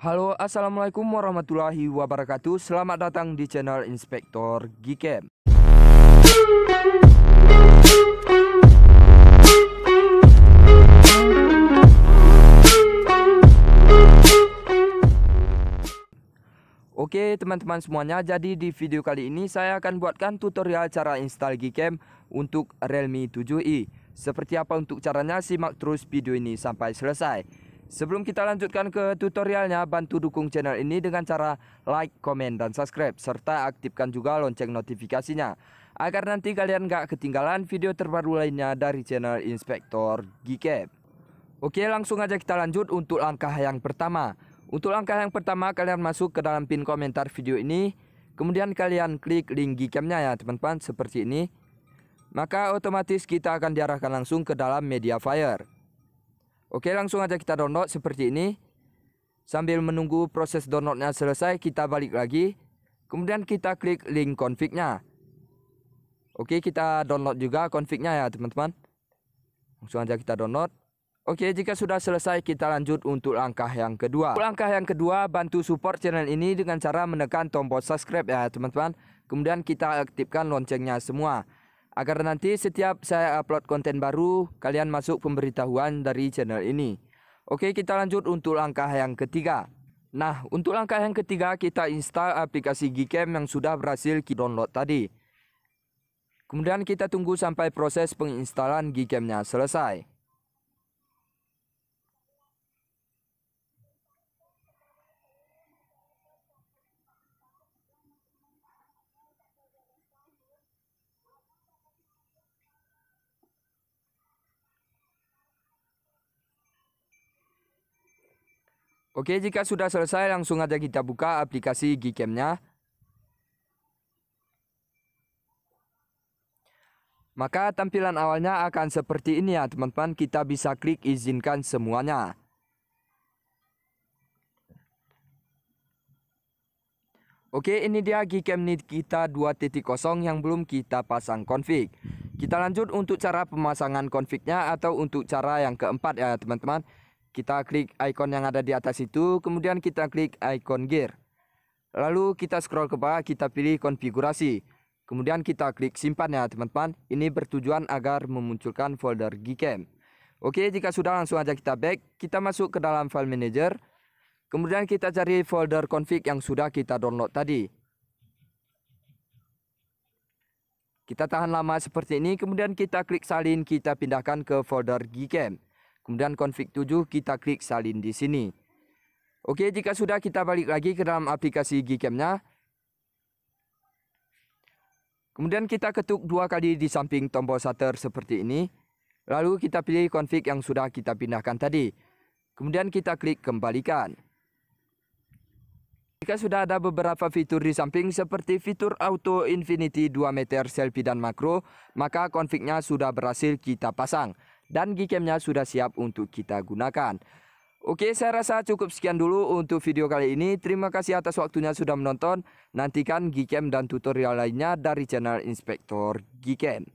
Halo assalamualaikum warahmatullahi wabarakatuh Selamat datang di channel Inspektor Gcam Oke teman-teman semuanya jadi di video kali ini saya akan buatkan tutorial cara install Gcam untuk Realme 7i Seperti apa untuk caranya simak terus video ini sampai selesai Sebelum kita lanjutkan ke tutorialnya, bantu dukung channel ini dengan cara like, komen, dan subscribe, serta aktifkan juga lonceng notifikasinya, agar nanti kalian gak ketinggalan video terbaru lainnya dari channel Inspektor Gcap. Oke, langsung aja kita lanjut untuk langkah yang pertama. Untuk langkah yang pertama, kalian masuk ke dalam pin komentar video ini, kemudian kalian klik link Gcapnya ya teman-teman, seperti ini. Maka otomatis kita akan diarahkan langsung ke dalam media fire. Oke langsung aja kita download seperti ini. Sambil menunggu proses downloadnya selesai kita balik lagi. Kemudian kita klik link confignya Oke kita download juga confignya ya teman-teman. Langsung aja kita download. Oke, jika sudah selesai kita lanjut untuk langkah yang kedua. langkah yang kedua, bantu support channel ini dengan cara menekan tombol subscribe ya teman-teman. Kemudian kita aktifkan loncengnya semua agar nanti setiap saya upload konten baru, kalian masuk pemberitahuan dari channel ini. Oke, kita lanjut untuk langkah yang ketiga. Nah, untuk langkah yang ketiga, kita install aplikasi Gcam yang sudah berhasil kita download tadi. Kemudian kita tunggu sampai proses penginstalan Gcam-nya selesai. Oke, jika sudah selesai langsung aja kita buka aplikasi Gcam-nya. Maka tampilan awalnya akan seperti ini ya teman-teman, kita bisa klik izinkan semuanya. Oke, ini dia Gcam Need kita 2.0 yang belum kita pasang config. Kita lanjut untuk cara pemasangan confignya atau untuk cara yang keempat ya teman-teman. Kita klik icon yang ada di atas itu, kemudian kita klik icon gear. Lalu kita scroll ke bawah, kita pilih konfigurasi. Kemudian kita klik simpan ya teman-teman. Ini bertujuan agar memunculkan folder Gcam. Oke, jika sudah langsung aja kita back. Kita masuk ke dalam file manager. Kemudian kita cari folder config yang sudah kita download tadi. Kita tahan lama seperti ini, kemudian kita klik salin, kita pindahkan ke folder Gcam. Kemudian config 7 kita klik salin di sini. Oke, jika sudah kita balik lagi ke dalam aplikasi Gcam-nya. Kemudian kita ketuk dua kali di samping tombol shutter seperti ini. Lalu kita pilih config yang sudah kita pindahkan tadi. Kemudian kita klik kembalikan. Jika sudah ada beberapa fitur di samping seperti fitur auto infinity 2 meter selfie dan makro, maka konfignya sudah berhasil kita pasang dan gcamnya sudah siap untuk kita gunakan. Oke, saya rasa cukup sekian dulu untuk video kali ini. Terima kasih atas waktunya sudah menonton. Nantikan Gcam dan tutorial lainnya dari channel Inspektor Gcam.